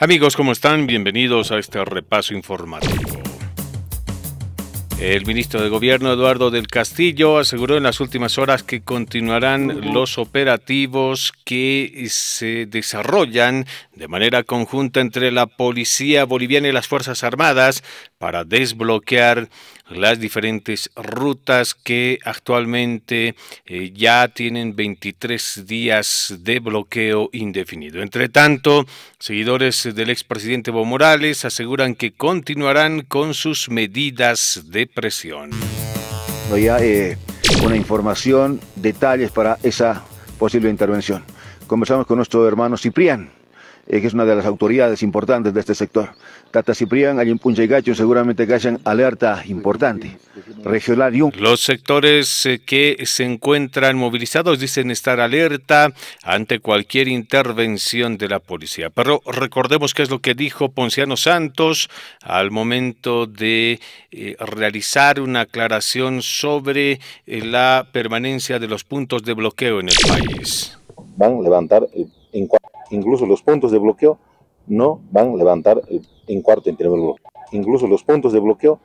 Amigos, ¿cómo están? Bienvenidos a este repaso informativo. El ministro de Gobierno Eduardo del Castillo aseguró en las últimas horas que continuarán los operativos que se desarrollan de manera conjunta entre la Policía Boliviana y las Fuerzas Armadas para desbloquear las diferentes rutas que actualmente eh, ya tienen 23 días de bloqueo indefinido. Entre tanto, seguidores del expresidente Evo Morales aseguran que continuarán con sus medidas de presión. a eh, una información, detalles para esa posible intervención. Conversamos con nuestro hermano Ciprián. Eh, que es una de las autoridades importantes de este sector. Tata Ciprián, y Gacho seguramente que hayan alerta importante. Regional Los sectores eh, que se encuentran movilizados dicen estar alerta ante cualquier intervención de la policía. Pero recordemos qué es lo que dijo Ponciano Santos al momento de eh, realizar una aclaración sobre la permanencia de los puntos de bloqueo en el país. Van a levantar incluso los puntos de bloqueo no van a levantar en cuarto en Incluso los puntos de bloqueo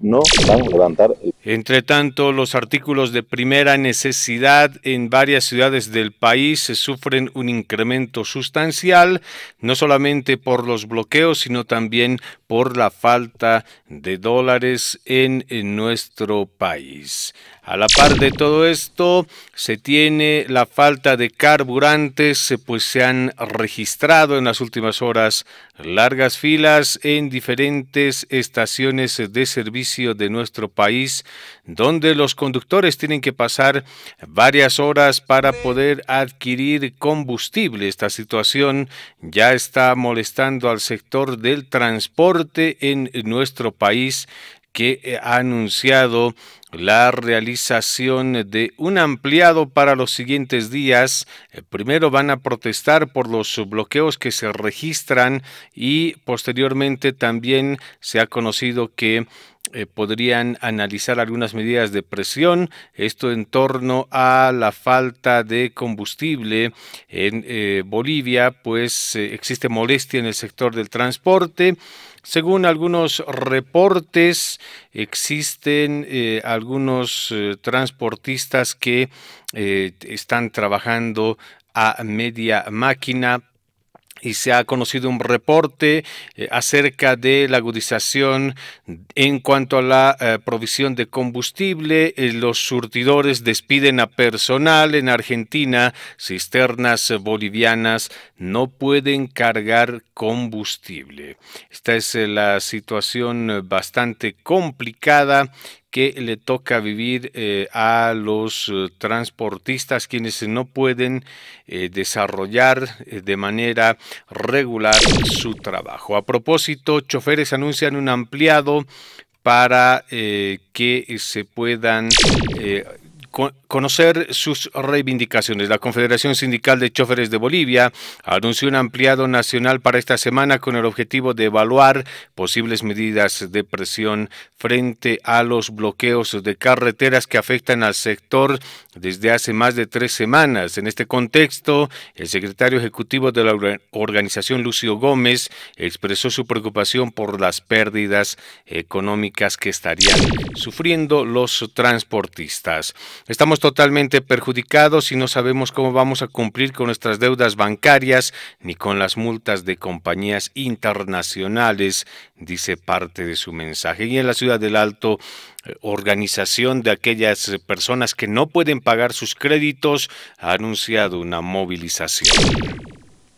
no van a levantar. Entre tanto, los artículos de primera necesidad en varias ciudades del país sufren un incremento sustancial, no solamente por los bloqueos, sino también por la falta de dólares en nuestro país. A la par de todo esto, se tiene la falta de carburantes, eh, pues se han registrado en las últimas horas largas filas en diferentes estaciones de servicio de nuestro país, donde los conductores tienen que pasar varias horas para poder adquirir combustible. Esta situación ya está molestando al sector del transporte en nuestro país que eh, ha anunciado la realización de un ampliado para los siguientes días. Eh, primero van a protestar por los bloqueos que se registran y posteriormente también se ha conocido que eh, podrían analizar algunas medidas de presión, esto en torno a la falta de combustible en eh, Bolivia, pues eh, existe molestia en el sector del transporte. Según algunos reportes, existen algunos transportistas que están trabajando a media máquina y se ha conocido un reporte eh, acerca de la agudización en cuanto a la eh, provisión de combustible. Eh, los surtidores despiden a personal en Argentina. Cisternas bolivianas no pueden cargar combustible. Esta es la situación bastante complicada que le toca vivir eh, a los eh, transportistas quienes no pueden eh, desarrollar de manera regular su trabajo. A propósito, choferes anuncian un ampliado para que se puedan conocer sus reivindicaciones. La Confederación Sindical de Choferes de Bolivia anunció un ampliado nacional para esta semana con el objetivo de evaluar posibles medidas de presión frente a los bloqueos de carreteras que afectan al sector desde hace más de tres semanas. En este contexto, el secretario ejecutivo de la organización, Lucio Gómez, expresó su preocupación por las pérdidas económicas que estarían sufriendo los transportistas. Estamos totalmente perjudicados y no sabemos cómo vamos a cumplir con nuestras deudas bancarias ni con las multas de compañías internacionales, dice parte de su mensaje. Y en la ciudad del Alto organización de aquellas personas que no pueden pagar sus créditos ha anunciado una movilización.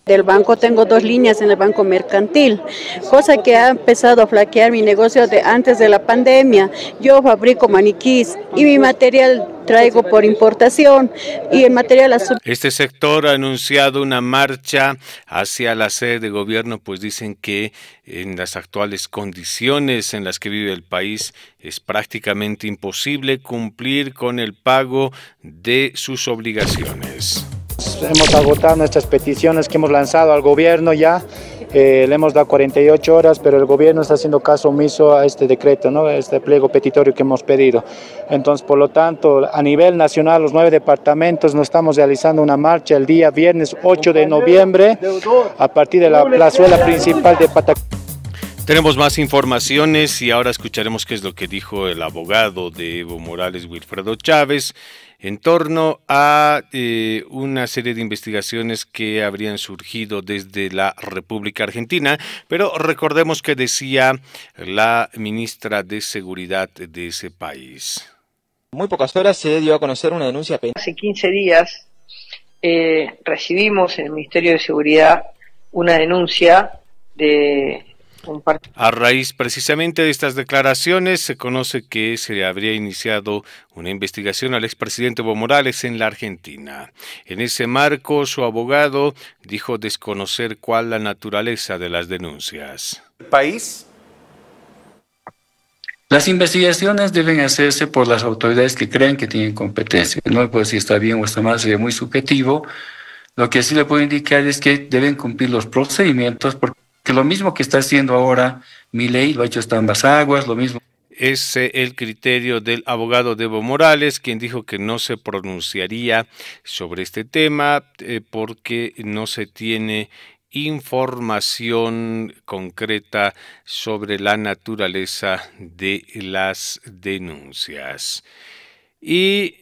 Del banco tengo dos líneas en el banco mercantil, cosa que ha empezado a flaquear mi negocio de antes de la pandemia. Yo fabrico maniquís y mi material traigo por importación y el material azul. Este sector ha anunciado una marcha hacia la sede de gobierno, pues dicen que en las actuales condiciones en las que vive el país es prácticamente imposible cumplir con el pago de sus obligaciones. Hemos agotado nuestras peticiones que hemos lanzado al gobierno ya, eh, le hemos dado 48 horas, pero el gobierno está haciendo caso omiso a este decreto, ¿no? a este pliego petitorio que hemos pedido. Entonces, por lo tanto, a nivel nacional, los nueve departamentos, nos estamos realizando una marcha el día viernes 8 de noviembre a partir de la plazuela principal de Patacón. Tenemos más informaciones y ahora escucharemos qué es lo que dijo el abogado de Evo Morales, Wilfredo Chávez, en torno a eh, una serie de investigaciones que habrían surgido desde la República Argentina, pero recordemos que decía la ministra de Seguridad de ese país. Muy pocas horas se dio a conocer una denuncia penal. Hace 15 días eh, recibimos en el Ministerio de Seguridad una denuncia de a raíz precisamente de estas declaraciones, se conoce que se habría iniciado una investigación al expresidente Evo Morales en la Argentina. En ese marco, su abogado dijo desconocer cuál la naturaleza de las denuncias. país? Las investigaciones deben hacerse por las autoridades que creen que tienen competencia. No puedo si está bien o está mal, sería muy subjetivo. Lo que sí le puedo indicar es que deben cumplir los procedimientos porque que lo mismo que está haciendo ahora ley, lo ha hecho hasta ambas aguas, lo mismo. Es eh, el criterio del abogado Debo Morales, quien dijo que no se pronunciaría sobre este tema eh, porque no se tiene información concreta sobre la naturaleza de las denuncias. Y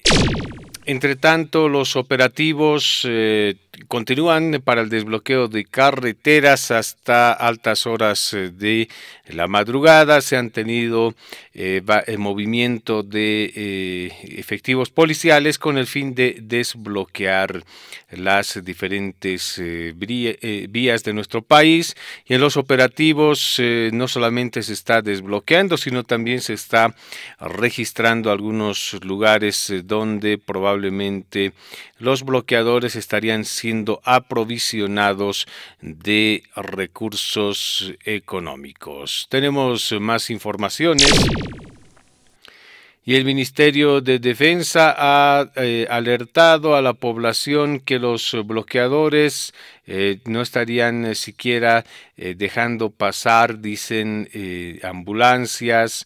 entre tanto, los operativos eh, continúan para el desbloqueo de carreteras hasta altas horas eh, de la madrugada. Se han tenido el eh, movimiento de efectivos policiales con el fin de desbloquear las diferentes vías de nuestro país. Y en los operativos no solamente se está desbloqueando, sino también se está registrando algunos lugares donde probablemente los bloqueadores estarían siendo aprovisionados de recursos económicos. Tenemos más informaciones y el Ministerio de Defensa ha eh, alertado a la población que los bloqueadores eh, no estarían eh, siquiera dejando pasar, dicen, ambulancias,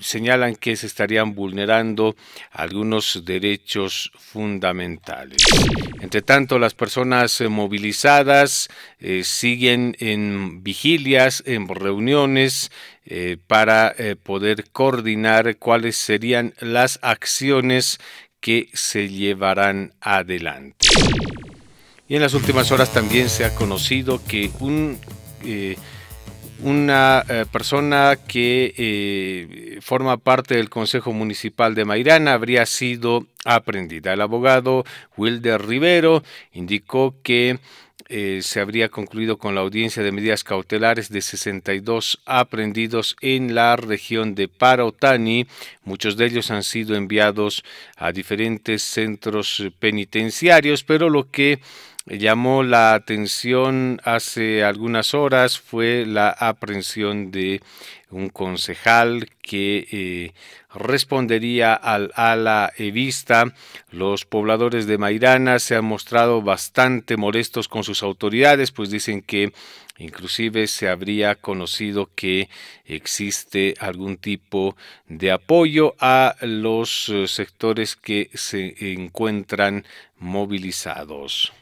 señalan que se estarían vulnerando algunos derechos fundamentales. Entre tanto, las personas movilizadas siguen en vigilias, en reuniones, eh, para eh, poder coordinar cuáles serían las acciones que se llevarán adelante. Y en las últimas horas también se ha conocido que eh, una persona que forma parte del Consejo Municipal de mairán habría sido aprendida. El abogado Wilder Rivero indicó que eh, se habría concluido con la audiencia de medidas cautelares de 62 aprendidos en la región de Parotani, Muchos de ellos han sido enviados a diferentes centros penitenciarios, pero lo que llamó la atención hace algunas horas fue la aprehensión de un concejal que eh, respondería al ala evista. Los pobladores de Mairana se han mostrado bastante molestos con sus autoridades, pues dicen que inclusive se habría conocido que existe algún tipo de apoyo a los eh, sectores que se encuentran movilizados.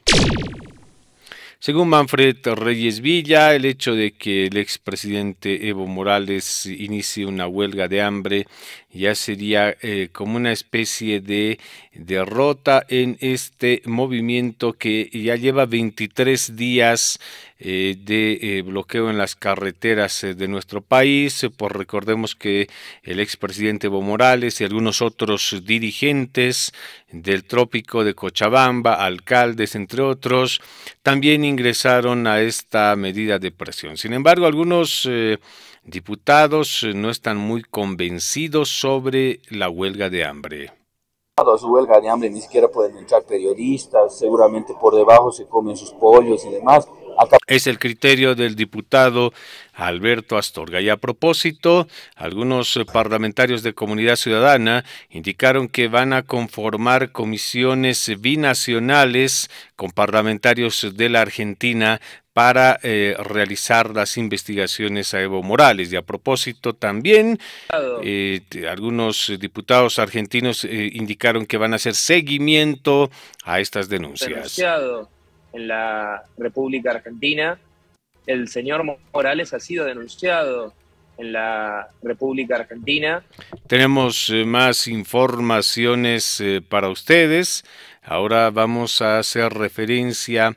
Según Manfred Reyes Villa, el hecho de que el expresidente Evo Morales inicie una huelga de hambre ya sería eh, como una especie de derrota en este movimiento que ya lleva 23 días eh, de eh, bloqueo en las carreteras eh, de nuestro país. por recordemos que el expresidente Evo Morales y algunos otros dirigentes del trópico de Cochabamba, alcaldes, entre otros, también ingresaron a esta medida de presión. Sin embargo, algunos diputados no están muy convencidos sobre la huelga de hambre. A su huelga de hambre ni siquiera pueden entrar periodistas, seguramente por debajo se comen sus pollos y demás es el criterio del diputado Alberto Astorga. Y a propósito, algunos parlamentarios de Comunidad Ciudadana indicaron que van a conformar comisiones binacionales con parlamentarios de la Argentina para eh, realizar las investigaciones a Evo Morales. Y a propósito también, eh, algunos diputados argentinos eh, indicaron que van a hacer seguimiento a estas denuncias en la República Argentina. El señor Morales ha sido denunciado en la República Argentina. Tenemos eh, más informaciones eh, para ustedes. Ahora vamos a hacer referencia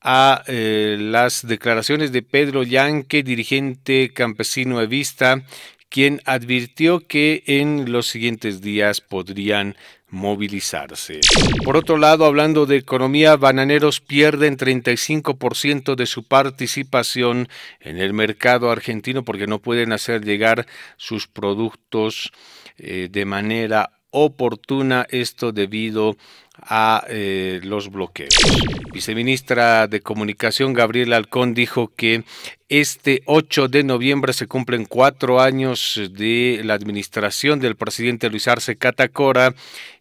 a eh, las declaraciones de Pedro Yanque, dirigente campesino de Vista, quien advirtió que en los siguientes días podrían movilizarse. Por otro lado, hablando de economía, bananeros pierden 35% de su participación en el mercado argentino porque no pueden hacer llegar sus productos eh, de manera oportuna, esto debido a eh, los bloqueos viceministra de Comunicación, Gabriel Alcón, dijo que este 8 de noviembre se cumplen cuatro años de la administración del presidente Luis Arce Catacora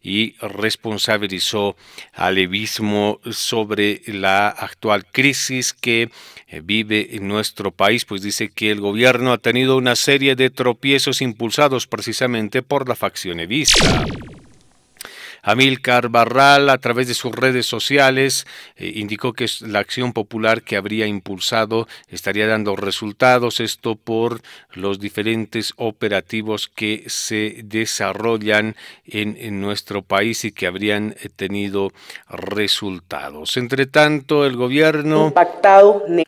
y responsabilizó al evismo sobre la actual crisis que eh, vive nuestro país, pues dice que el gobierno ha tenido una serie de tropiezos impulsados precisamente por la facción evista. Amílcar Barral, a través de sus redes sociales, eh, indicó que la acción popular que habría impulsado estaría dando resultados, esto por los diferentes operativos que se desarrollan en, nuestro país y que habrían eh, tenido resultados. Entre tanto, el gobierno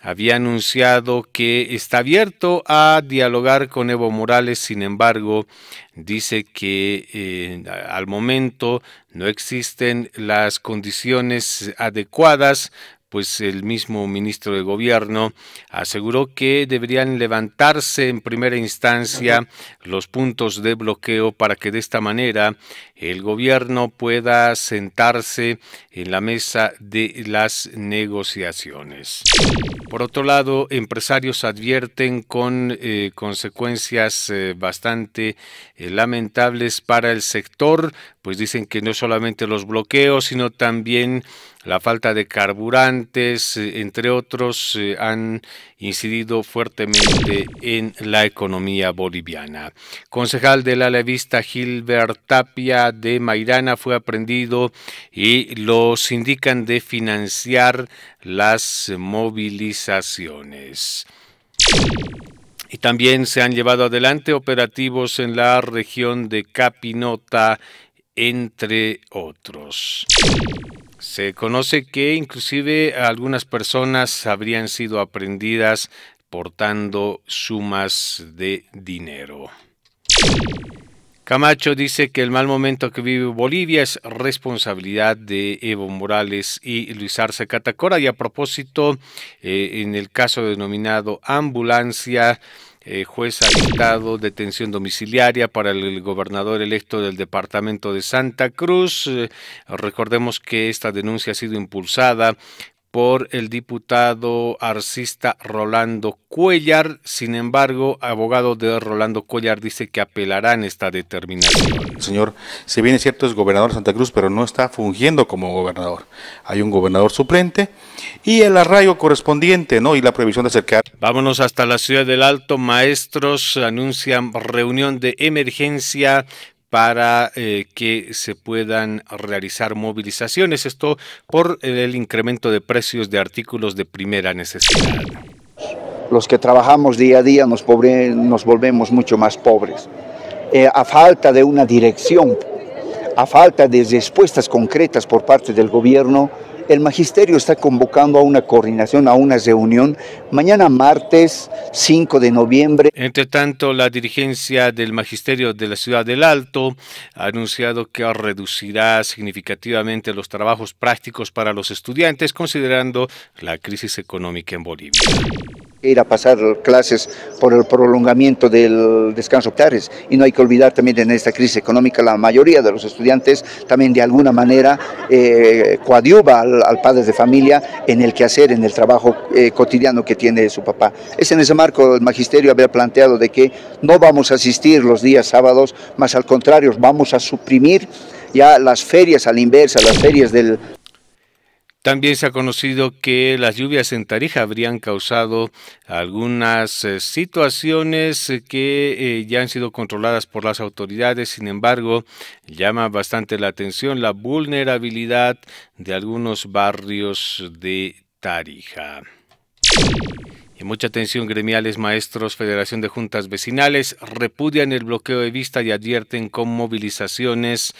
había anunciado que está abierto a dialogar con Evo Morales, sin embargo, dice que eh, al momento no existen las condiciones adecuadas pues el mismo ministro de Gobierno aseguró que deberían levantarse en primera instancia los puntos de bloqueo para que de esta manera el Gobierno pueda sentarse en la mesa de las negociaciones. Por otro lado, empresarios advierten con eh, consecuencias eh, bastante eh, lamentables para el sector pues dicen que no solamente los bloqueos, sino también la falta de carburantes, eh, entre otros, eh, han incidido fuertemente en la economía boliviana. Concejal de la Levista Gilbert Tapia de Mairana fue aprendido y los indican de financiar las movilizaciones. Y también se han llevado adelante operativos en la región de Capinota entre otros. Se conoce que inclusive algunas personas habrían sido aprendidas portando sumas de dinero. Camacho dice que el mal momento que vive Bolivia es responsabilidad de Evo Morales y Luis Arce Catacora. Y a propósito, eh, en el caso denominado ambulancia, eh, juez ha dictado detención domiciliaria para el gobernador electo del departamento de Santa Cruz. Eh, recordemos que esta denuncia ha sido impulsada por el diputado arcista Rolando Cuellar. Sin embargo, abogado de Rolando Cuellar dice que apelarán esta determinación. Señor, si bien es cierto es gobernador de Santa Cruz, pero no está fungiendo como gobernador. Hay un gobernador suplente y el arraigo correspondiente, ¿no? Y la previsión de acercar. Vámonos hasta la ciudad del Alto. Maestros anuncian reunión de emergencia para eh, que se puedan realizar movilizaciones. Esto por el incremento de precios de artículos de primera necesidad. Los que trabajamos día a día nos, volvemos mucho más pobres. Eh, a falta de una dirección, a falta de respuestas concretas por parte del gobierno, el magisterio está convocando a una coordinación, a una reunión, mañana martes 5 de noviembre. Entre tanto, la dirigencia del magisterio de la ciudad del Alto ha anunciado que reducirá significativamente los trabajos prácticos para los estudiantes, considerando la crisis económica en Bolivia ir a pasar clases por el prolongamiento del descanso tardes Y no hay que olvidar también en esta crisis económica la mayoría de los estudiantes también de alguna manera eh, coadyuva al, padre de familia en el quehacer, en el trabajo eh, cotidiano que tiene su papá. Es en ese marco el magisterio había planteado de que no vamos a asistir los días sábados, más al contrario, vamos a suprimir ya las ferias a la inversa, las ferias del también se ha conocido que las lluvias en Tarija habrían causado algunas eh, situaciones eh, que eh, ya han sido controladas por las autoridades. Sin embargo, llama bastante la atención la vulnerabilidad de algunos barrios de Tarija. Y mucha atención, gremiales, maestros, Federación de Juntas Vecinales repudian el bloqueo de vista y advierten con movilizaciones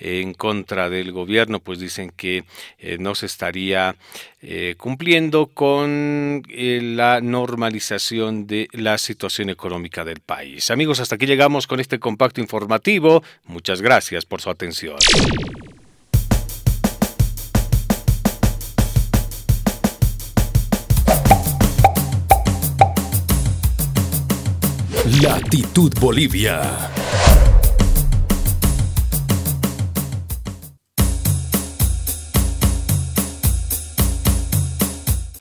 en contra del gobierno, pues dicen que eh, no se estaría eh, cumpliendo con eh, la normalización de la situación económica del país. Amigos, hasta aquí llegamos con este compacto informativo. Muchas gracias por su atención. Latitud Bolivia.